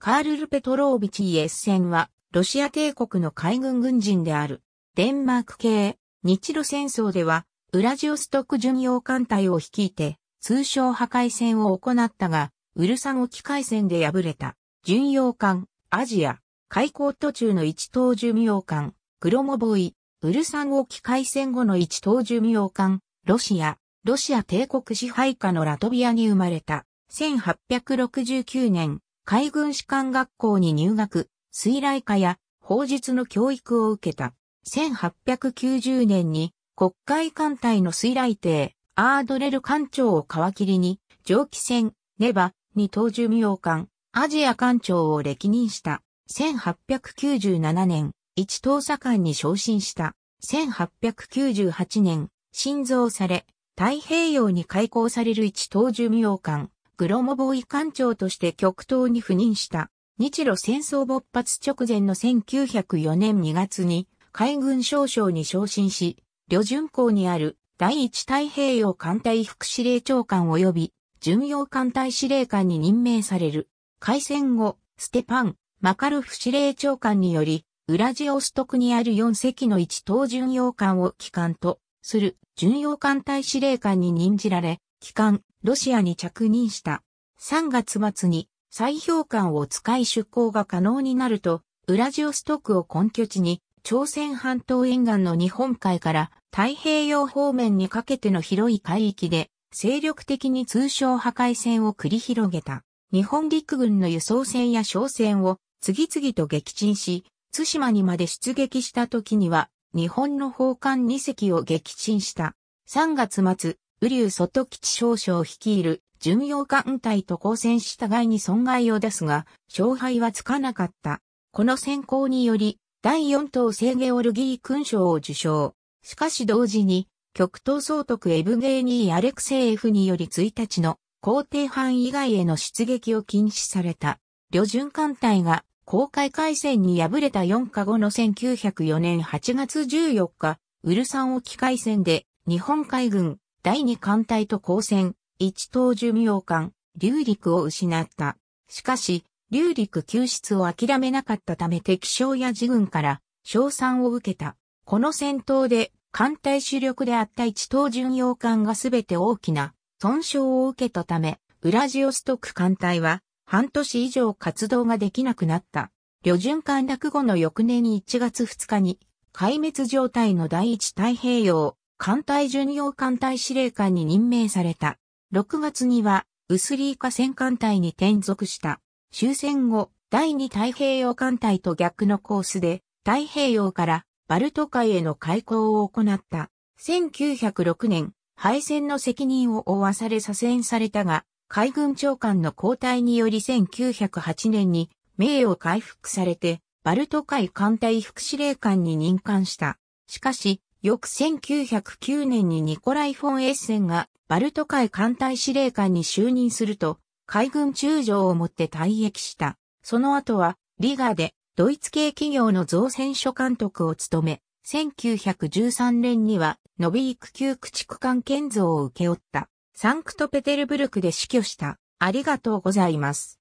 カールル・ペトロービチイエス戦は、ロシア帝国の海軍軍人である、デンマーク系、日露戦争では、ウラジオストク巡洋艦隊を率いて、通称破壊戦を行ったが、ウルサン沖海戦で敗れた、巡洋艦、アジア、開港途中の一等巡洋艦、クロモボイ、ウルサン沖海戦後の一等巡洋艦、ロシア、ロシア帝国支配下のラトビアに生まれた、1869年、海軍士官学校に入学、水雷科や法術の教育を受けた。1890年に国会艦隊の水雷艇、アードレル艦長を皮切りに、蒸気船、ネバ、に当寿名艦、アジア艦長を歴任した。1897年、一等佐官に昇進した。1898年、新造され、太平洋に開港される一等寿名艦、グロモボーイ艦長として極東に赴任した。日露戦争勃発直前の1904年2月に海軍少将に昇進し、旅順港にある第一太平洋艦隊副司令長官及び巡洋艦隊司令官に任命される。開戦後、ステパン、マカルフ司令長官により、ウラジオストクにある4隻の1等巡洋艦を機関とする巡洋艦隊司令官に任じられ、機関、ロシアに着任した。3月末に砕氷艦を使い出港が可能になると、ウラジオストクを根拠地に、朝鮮半島沿岸の日本海から太平洋方面にかけての広い海域で、精力的に通商破壊戦を繰り広げた。日本陸軍の輸送船や商船を次々と撃沈し、津島にまで出撃した時には、日本の砲艦2隻を撃沈した。3月末、雨竜外吉少将率いる巡洋艦隊と交戦した外に損害を出すが、勝敗はつかなかった。この戦功により、第四等聖ゲオルギー勲章を受賞。しかし同時に、極東総督エブゲーニー・アレクセーフにより1日の皇帝藩以外への出撃を禁止された。旅順艦隊が公開海戦に敗れた4日後の1904年8月14日、ウルサン沖海戦で日本海軍第二艦隊と交戦、一等寿命艦、流陸を失った。しかし、流陸救出を諦めなかったため敵将や自軍から賞賛を受けた。この戦闘で艦隊主力であった一等巡洋艦がすべて大きな損傷を受けたため、ウラジオストク艦隊は半年以上活動ができなくなった。旅順艦落後の翌年に1月2日に壊滅状態の第一太平洋艦隊巡洋艦隊司令官に任命された。6月には、ウスリーカ戦艦隊に転属した。終戦後、第二太平洋艦隊と逆のコースで、太平洋からバルト海への開港を行った。1906年、敗戦の責任を負わされ左遷されたが、海軍長官の交代により1908年に名誉回復されて、バルト海艦隊副司令官に任官した。しかし、翌1909年にニコライ・フォン・エッセンがバルト海艦隊司令官に就任すると、海軍中将をもって退役した。その後は、リガでドイツ系企業の造船所監督を務め、1913年には、ノビーク級駆逐艦建造を請け負った。サンクトペテルブルクで死去した。ありがとうございます。